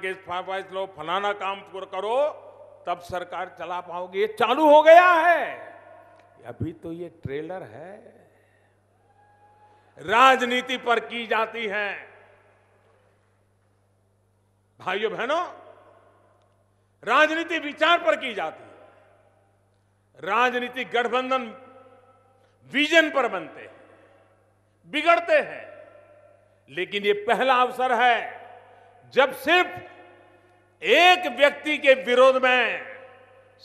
case के लो फलाना काम करो तब सरकार चला पाओगे ये चालू हो गया है अभी तो ये ट्रेलर है राजनीति पर की जाती है भाइयों बहनों राजनीति विचार पर की जाती है राजनीति गठबंधन विजन पर बनते हैं बिगड़ते हैं लेकिन ये पहला अवसर है जब सिर्फ एक व्यक्ति के विरोध में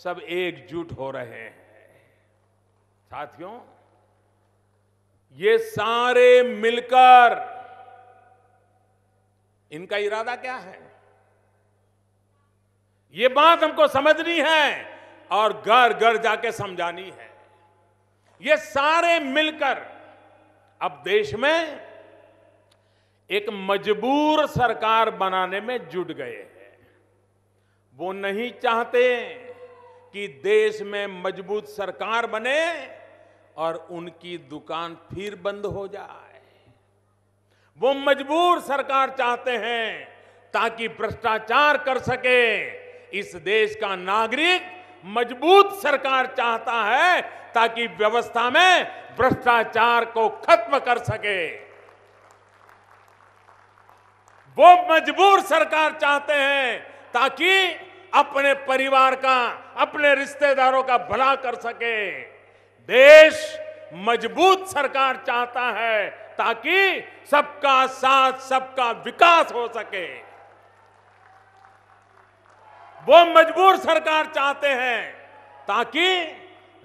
सब एकजुट हो रहे हैं साथियों ये सारे मिलकर इनका इरादा क्या है ये बात हमको समझनी है और घर घर जाके समझानी है ये सारे मिलकर अब देश में एक मजबूर सरकार बनाने में जुट गए हैं वो नहीं चाहते कि देश में मजबूत सरकार बने और उनकी दुकान फिर बंद हो जाए वो मजबूर सरकार चाहते हैं ताकि भ्रष्टाचार कर सके इस देश का नागरिक मजबूत सरकार चाहता है ताकि व्यवस्था में भ्रष्टाचार को खत्म कर सके वो मजबूर सरकार चाहते हैं ताकि अपने परिवार का अपने रिश्तेदारों का भला कर सके देश मजबूत सरकार चाहता है ताकि सबका साथ सबका विकास हो सके वो मजबूर सरकार चाहते हैं ताकि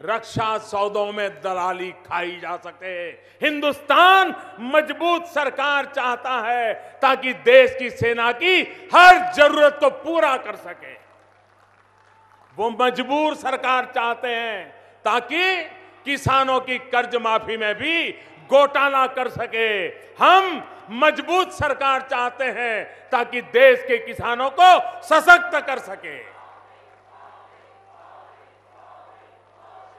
रक्षा सौदों में दलाली खाई जा सके हिंदुस्तान मजबूत सरकार चाहता है ताकि देश की सेना की हर जरूरत को पूरा कर सके वो मजबूर सरकार चाहते हैं ताकि किसानों की कर्ज माफी में भी घोटाला कर सके हम मजबूत सरकार चाहते हैं ताकि देश के किसानों को सशक्त कर सके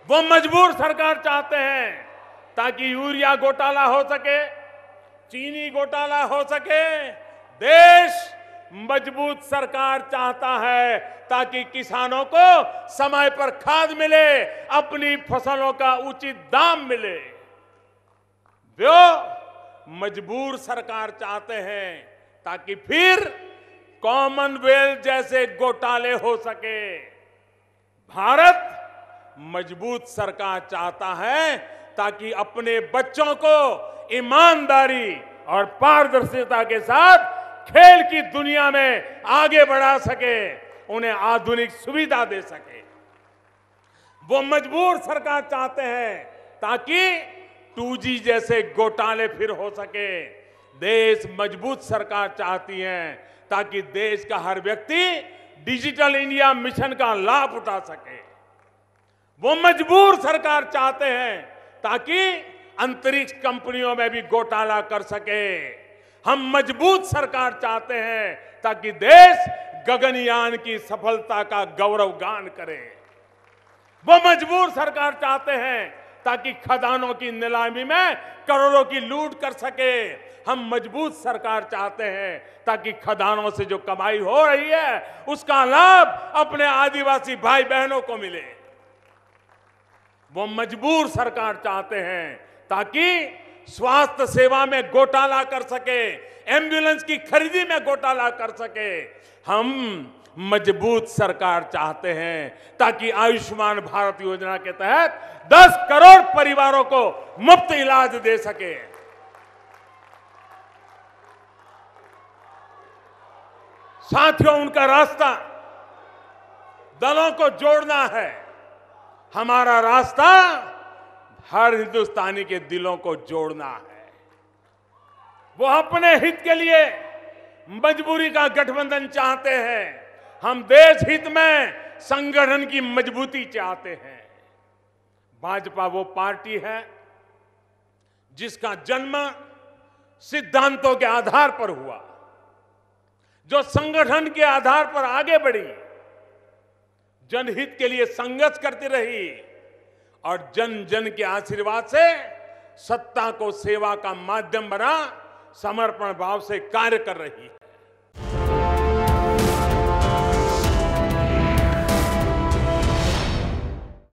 वो मजबूर सरकार चाहते हैं ताकि यूरिया घोटाला हो सके चीनी घोटाला हो सके देश मजबूत सरकार चाहता है ताकि किसानों को समय पर खाद मिले अपनी फसलों का उचित दाम मिले वो मजबूर सरकार चाहते हैं ताकि फिर कॉमनवेल्थ जैसे घोटाले हो सके भारत मजबूत सरकार चाहता है ताकि अपने बच्चों को ईमानदारी और पारदर्शिता के साथ खेल की दुनिया में आगे बढ़ा सके उन्हें आधुनिक सुविधा दे सके वो मजबूर सरकार चाहते हैं ताकि 2G जैसे घोटाले फिर हो सके देश मजबूत सरकार चाहती है ताकि देश का हर व्यक्ति डिजिटल इंडिया मिशन का लाभ उठा सके वो मजबूर सरकार चाहते हैं ताकि अंतरिक्ष कंपनियों में भी घोटाला कर सके हम मजबूत सरकार चाहते हैं ताकि देश गगनयान की सफलता का गौरव गान करे वो मजबूर सरकार चाहते हैं ताकि खदानों की नीलामी में करोड़ों की लूट कर सके हम मजबूत सरकार चाहते हैं ताकि खदानों से जो कमाई हो रही है उसका लाभ अपने आदिवासी भाई बहनों को मिले वो मजबूर सरकार चाहते हैं ताकि स्वास्थ्य सेवा में घोटाला कर सके एम्बुलेंस की खरीदी में घोटाला कर सके हम मजबूत सरकार चाहते हैं ताकि आयुष्मान भारत योजना के तहत 10 करोड़ परिवारों को मुफ्त इलाज दे सके साथियों उनका रास्ता दलों को जोड़ना है हमारा रास्ता हर हिंदुस्तानी के दिलों को जोड़ना है वो अपने हित के लिए मजबूरी का गठबंधन चाहते हैं हम देश हित में संगठन की मजबूती चाहते हैं भाजपा वो पार्टी है जिसका जन्म सिद्धांतों के आधार पर हुआ जो संगठन के आधार पर आगे बढ़ी जनहित के लिए संघर्ष करती रही और जन जन के आशीर्वाद से सत्ता को सेवा का माध्यम बना समर्पण भाव से कार्य कर रही है